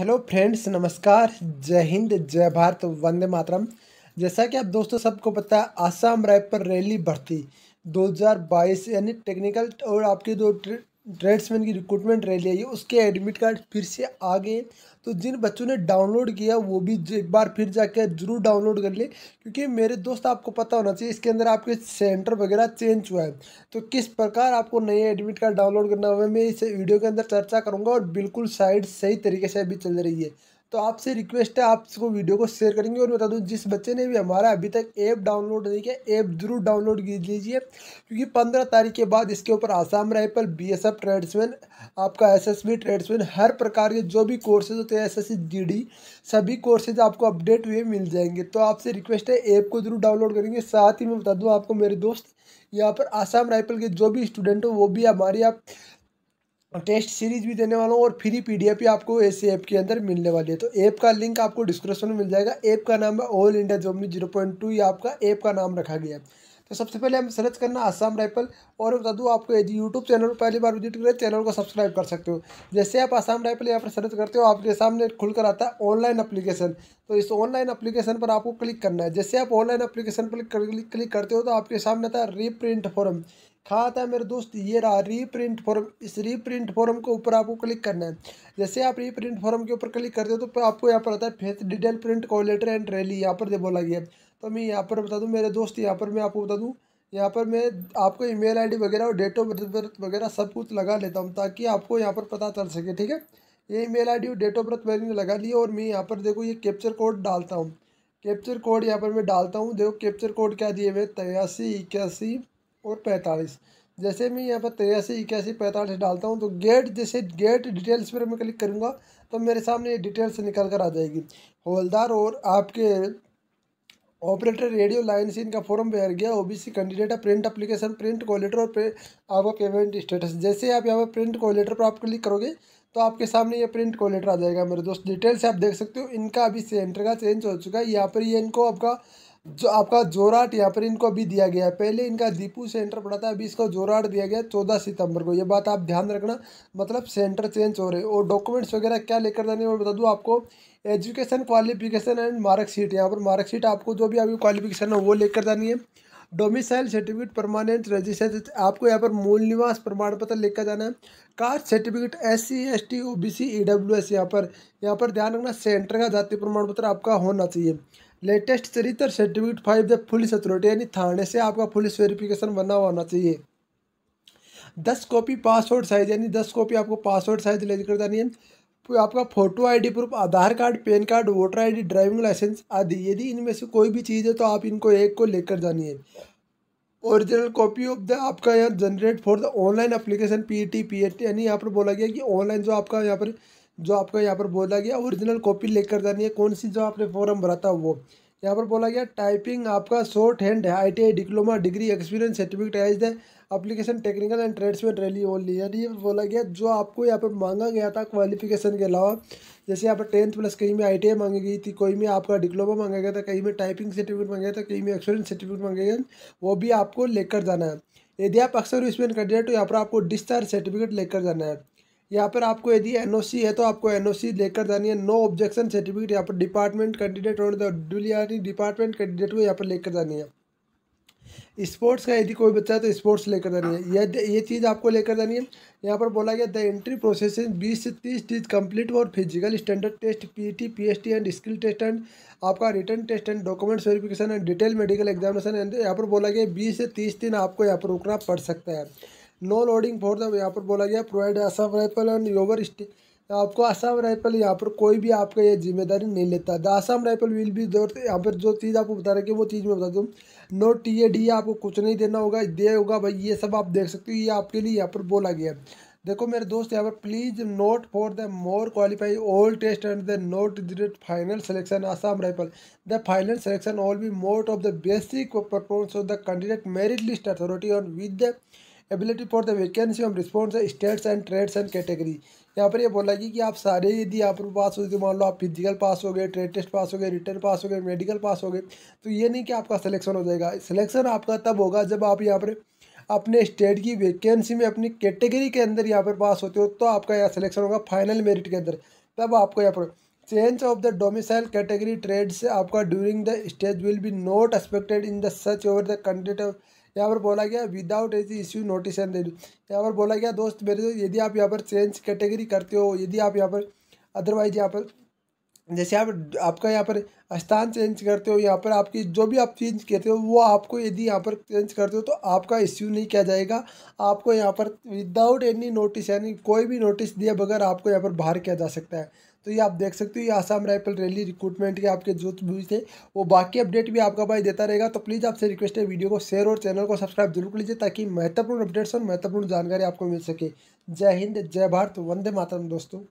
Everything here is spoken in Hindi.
हेलो फ्रेंड्स नमस्कार जय हिंद जय भारत वंदे मातरम जैसा कि आप दोस्तों सबको पता है आसाम राइफल रैली भर्ती 2022 यानी टेक्निकल और आपकी जो ट्रेड्समैन की रिक्रूटमेंट रैली आई है उसके एडमिट कार्ड फिर से आ गए तो जिन बच्चों ने डाउनलोड किया वो भी एक बार फिर जाकर जरूर डाउनलोड कर ले क्योंकि मेरे दोस्त आपको पता होना चाहिए इसके अंदर आपके सेंटर वगैरह चेंज हुआ है तो किस प्रकार आपको नए एडमिट कार्ड डाउनलोड करना हुआ है मैं इस वीडियो के अंदर चर्चा करूँगा और बिल्कुल साइड सही तरीके से अभी चल रही है तो आपसे रिक्वेस्ट है आप इसको वीडियो को शेयर करेंगे और बता दूँ जिस बच्चे ने भी हमारा अभी तक ऐप डाउनलोड नहीं किया ऐप जरूर डाउनलोड कर लीजिए क्योंकि पंद्रह तारीख के बाद इसके ऊपर Assam rifle B S F tradesman आपका एस एस बी ट्रेड्समैन हर प्रकार के जो भी कोर्सेज होते हैं एस एस सी डी सभी कोर्सेज आपको अपडेट हुए मिल जाएंगे तो आपसे रिक्वेस्ट है ऐप को जरूर डाउनलोड करेंगे साथ ही मैं बता दूँ आपको मेरे दोस्त यहाँ पर आसाम राइफल के जो भी स्टूडेंट हो वो भी हमारी आप और टेस्ट सीरीज भी देने वाला हूँ और फ्री पी भी आपको ऐसे ऐप के अंदर मिलने वाली है तो ऐप का लिंक आपको डिस्क्रिप्शन में मिल जाएगा ऐप का नाम है ऑल इंडिया जोमनी जीरो पॉइंट टू आपका ऐप का नाम रखा गया है तो सबसे पहले हम सर्च करना आसाम राइफल और बता दूँ आपको यदि यूट्यूब चैनल पर पहली बार विजिट करें चैनल को सब्सक्राइब कर सकते हो जैसे आप आसाम राइफल यहाँ पर सर्च करते हो आपके सामने खुलकर आता है ऑनलाइन अप्लीकेशन तो इस ऑनलाइन अप्लीकेशन पर आपको क्लिक करना है जैसे आप ऑनलाइन अप्लीकेशन पर क्लिक करते हो तो आपके सामने आता है रीप्रिंट फॉरम कहा था मेरे दोस्त ये रहा रीप्रिंट फॉर्म इस रीप्रिंट फॉर्म के ऊपर आपको क्लिक करना है जैसे आप रीप्रिंट फॉर्म के ऊपर क्लिक करते हो तो आपको यहाँ पर आता है फेथ detail print call letter and rally यहाँ पर दे बोला गया तो मैं यहाँ पर बता दूँ मेरे दोस्त यहाँ पर मैं आपको बता दूँ यहाँ पर मैं आपको ईमेल आईडी वगैरह और डेट ऑफ बर्थ वगैरह सब कुछ लगा लेता हूँ ताकि आपको यहाँ पर पता चल सके ठीक है ये ईमेल आईडी और डेट ऑफ बर्थ मैंने लगा लिया और मैं यहाँ पर देखो ये कैप्चर कोड डालता हूँ कैप्चर कोड यहाँ पर मैं डालता हूँ देखो कैप्चर कोड क्या दिए हुए तेरासी इक्यासी और पैंतालीस जैसे मैं यहाँ पर तिरासी इक्यासी पैंतालीस डालता हूँ तो गेट जैसे गेट डिटेल्स पर मैं क्लिक करूँगा तो मेरे सामने ये डिटेल्स निकल कर आ जाएगी होलदार और आपके ऑपरेटर रेडियो लाइन से इनका फॉर्म भर गया ओबीसी कैंडिडेट है प्रिंट अप्लीकेशन प्रिंट कॉलेटर और आपका पेमेंट स्टेटस जैसे आप यहाँ पर प्रिंट कॉलेटर पर आप क्लिक करोगे तो आपके सामने ये प्रिंट कॉलेटर आ जाएगा मेरे दोस्त डिटेल्स आप देख सकते हो इनका अभी सेंटर का चेंज हो चुका है यहाँ पर ये इनको आपका जो आपका जोराट यहाँ पर इनको अभी दिया गया है पहले इनका दीपू सेंटर पड़ा था अभी इसको जोराट दिया गया चौदह सितंबर को ये बात आप ध्यान रखना मतलब सेंटर चेंज हो रहे और डॉक्यूमेंट्स वगैरह क्या लेकर जाने मैं बता दूँ आपको एजुकेशन क्वालिफिकेशन एंड मार्कशीट यहाँ पर मार्कशीट आपको जो भी अभी क्वालिफिकेशन है वो लेकर जानी है डोमिसाइल सर्टिफिकेट परमानेंट रजिस्ट्रेशन आपको यहाँ पर मूल निवास प्रमाण पत्र लेकर जाना है caste certificate S C S T O B C E W S यहाँ पर यहाँ पर ध्यान रखना सेंटर का जाति प्रमाण पत्र आपका होना चाहिए लेटेस्ट चरित्र certificate five the police authority यानी थाने से आपका पुलिस वेरिफिकेशन बना हुआ होना चाहिए दस कॉपी पासवर्ड साइज यानी दस कॉपी आपको पासवर्ड साइज लेकर जानी है आपका photo ID proof Aadhaar card PAN card voter ID driving licence आदि यदि इनमें से कोई भी चीज़ है तो आप इनको एक को लेकर जानी है ओरिजिनल कॉपी ऑफ द आपका यहाँ generate for the online application P T P H T यानी यहाँ पर बोला गया कि ऑनलाइन जो आपका यहाँ पर जो आपको यहाँ पर बोला गया ओरिजिनल कॉपी लेकर जानी है कौन सी जो आपने फॉर्म भरा था वो यहाँ पर बोला गया टाइपिंग आपका शॉर्ट हैंड है I diploma degree experience certificate age the application technical and trades में रैली ओनली यानी ये बोला गया जो आपको यहाँ पर मांगा गया था क्वालिफिकेशन के अलावा जैसे यहाँ पर टेंथ प्लस कहीं में आई मांगी गई थी कोई में आपका डिप्लोमा मांगा गया था कहीं में टाइपिंग सर्टिफिकेट मांगा था कहीं में एक्सपीरियंस सर्टिफिकेट मांगा गया वो भी आपको लेकर जाना है यदि आप अक्सर इसमें कर हो तो यहाँ पर आपको डिस्चार्ज सर्टिफिकेट लेकर जाना है यहाँ पर आपको यदि एन है तो आपको एन लेकर जानी है नो ऑब्जेक्शन सर्टिफिकेट यहाँ पर डिपार्टमेंट कैंडिडेट होने डिपार्टमेंट कैंडिडेट को यहाँ पर लेकर जानी है स्पोर्ट्स का यदि कोई बच्चा है तो स्पोर्ट्स लेकर जानी है यह ये चीज़ आपको लेकर जानी है यहाँ पर बोला गया द एंट्री प्रोसेस इन बीस से तीस चीज कंप्लीट और physical standard test PT PST and skill test and आपका return test and documents verification and detail medical examination and यहाँ पर बोला गया बीस से तीस दिन आपको यहाँ पर रुकना पड़ सकता है नो लोडिंग फॉर द यहाँ पर बोला गया provide Assam rifle and your stay आपको आसाम राइफल यहाँ पर कोई भी आपका ये जिम्मेदारी नहीं लेता द आसाम राइफल विल भी दो यहाँ पर जो चीज़ आपको बता रहे हैं वो चीज़ मैं बता दूँ नो टी ए डी आपको कुछ नहीं देना होगा दे होगा भाई ये सब आप देख सकते हो ये आपके लिए यहाँ पर बोला गया देखो मेरे दोस्त यहाँ पर please note for the more qualify all test and the note final selection Assam rifle the final selection all be mote of the basic performance of the candidate merit list authority on with the ability for the vacancy of response states and trades and category यहाँ पर ये बोला कि, कि आप सारे यदि आप पास हो तो मान लो आप फिजिकल पास हो गए ट्रेड टेस्ट पास हो गए रिटर्न पास हो गए मेडिकल पास हो गए तो ये नहीं कि आपका सिलेक्शन हो जाएगा सिलेक्शन आपका तब होगा जब आप यहाँ पर अपने स्टेट की वैकेंसी में अपनी कैटेगरी के अंदर यहाँ पर पास होते हो तो आपका यहाँ सिलेक्शन होगा फाइनल मेरिट के अंदर तब आपको यहाँ पर change of the domicile category trade से आपका during the stage will be not expected in the such over the candidate यहाँ पर बोला गया without age issue notice and they यहाँ पर बोला गया दोस्त मेरे दोस्त यदि आप यहाँ पर चेंज कैटेगरी करते हो यदि आप यहाँ पर अदरवाइज यहाँ पर जैसे आप आपका यहाँ पर स्थान चेंज करते हो यहाँ पर आपकी जो भी आप चेंज करते हो वो आपको यदि यहाँ पर चेंज करते हो तो आपका इश्यू नहीं किया जाएगा आपको यहाँ पर विदाउट एनी नोटिस यानी कोई भी नोटिस दिए बगैर आपको यहाँ पर बाहर किया जा सकता है तो ये आप देख सकते हो ये आसाम राइफल रैली रिक्रूटमेंट के आपके जो भी थे वो बाकी अपडेट भी आपका भाई देता रहेगा तो प्लीज़ आपसे रिक्वेस्ट है वीडियो को शेयर और चैनल को सब्सक्राइब जरूर कर लीजिए ताकि महत्वपूर्ण अपडेट्स और महत्वपूर्ण जानकारी आपको मिल सके जय हिंद जय भारत वंदे मातरम दोस्तों